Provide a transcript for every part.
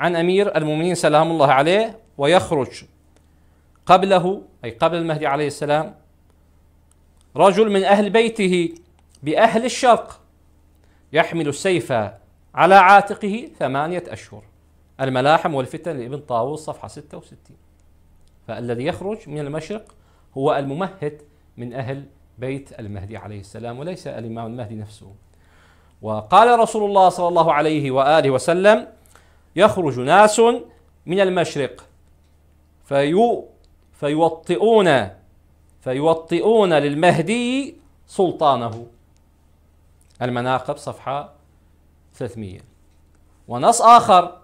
عن أمير المؤمنين سلام الله عليه ويخرج قبله أي قبل المهدي عليه السلام رجل من أهل بيته بأهل الشرق يحمل السيف على عاتقه ثمانية أشهر الملاحم والفتن لابن طاووس صفحة 66 فالذي يخرج من المشرق هو الممهد من أهل بيت المهدي عليه السلام وليس الإمام المهدي نفسه وقال رسول الله صلى الله عليه وآله وسلم يخرج ناس من المشرق فيو فيوطئون فيوطئون للمهدي سلطانه المناقب صفحة 300 ونص آخر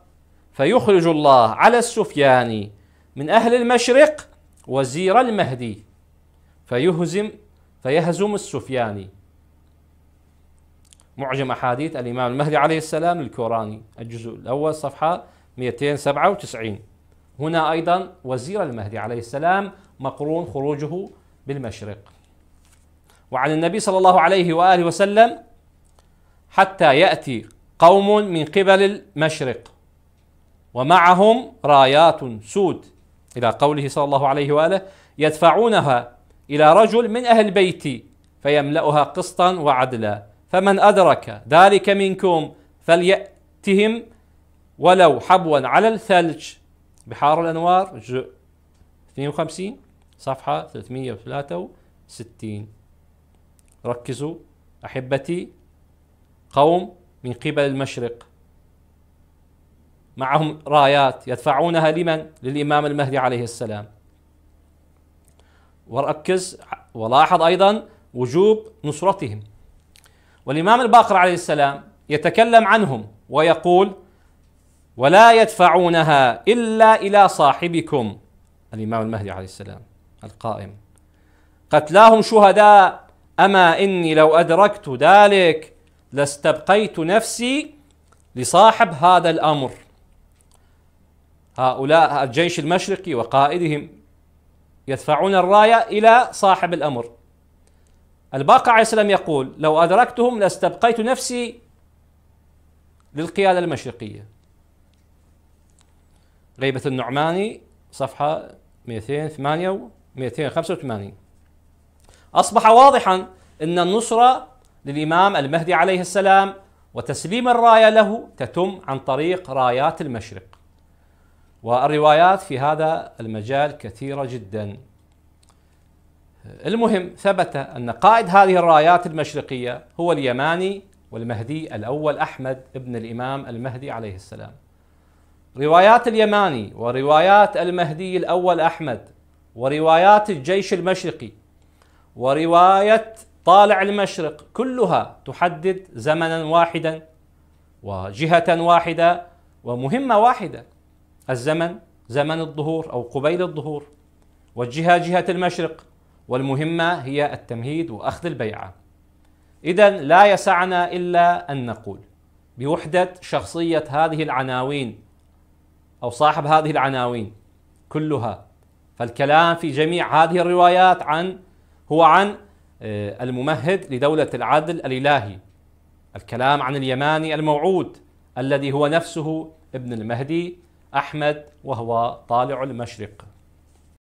فيخرج الله على السفياني من أهل المشرق وزير المهدي فيهزم فيهزم السفياني معجم أحاديث الإمام المهدي عليه السلام الكوراني الجزء الأول صفحة 297 هنا أيضا وزير المهدي عليه السلام مقرون خروجه بالمشرق وعن النبي صلى الله عليه وآله وسلم حتى يأتي قوم من قبل المشرق ومعهم رايات سود إلى قوله صلى الله عليه وآله يدفعونها إلى رجل من أهل بيتي فيملأها قسطا وعدلا فمن أدرك ذلك منكم فليأتهم ولو حبوا على الثلج بحار الأنوار ج 52 صفحة 363 ركزوا أحبتي قوم من قبل المشرق معهم رايات يدفعونها لمن؟ للإمام المهدي عليه السلام وركز ولاحظ أيضا وجوب نصرتهم والإمام الباقر عليه السلام يتكلم عنهم ويقول ولا يدفعونها إلا إلى صاحبكم الإمام المهدي عليه السلام القائم قتلاهم شهداء أما إني لو أدركت ذلك لاستبقيت نفسي لصاحب هذا الأمر هؤلاء الجيش المشرقي وقائدهم يدفعون الراية إلى صاحب الأمر الباقر عليه السلام يقول لو أدركتهم لاستبقيت نفسي للقيادة المشرقية غيبة النعماني صفحة 208 و 285 أصبح واضحا أن النصرة للإمام المهدي عليه السلام وتسليم الراية له تتم عن طريق رايات المشرق والروايات في هذا المجال كثيرة جداً المهم ثبت أن قائد هذه الرايات المشرقية هو اليماني والمهدي الأول أحمد ابن الإمام المهدي عليه السلام روايات اليماني وروايات المهدي الأول أحمد وروايات الجيش المشرقي ورواية طالع المشرق كلها تحدد زمنا واحدا وجهة واحدة ومهمة واحدة الزمن زمن الظهور أو قبيل الظهور والجهة جهة المشرق والمهمة هي التمهيد وأخذ البيعة إذا لا يسعنا إلا أن نقول بوحدة شخصية هذه العناوين أو صاحب هذه العناوين كلها فالكلام في جميع هذه الروايات عن هو عن آه، الممهد لدولة العدل الإلهي الكلام عن اليماني الموعود الذي هو نفسه ابن المهدي أحمد وهو طالع المشرق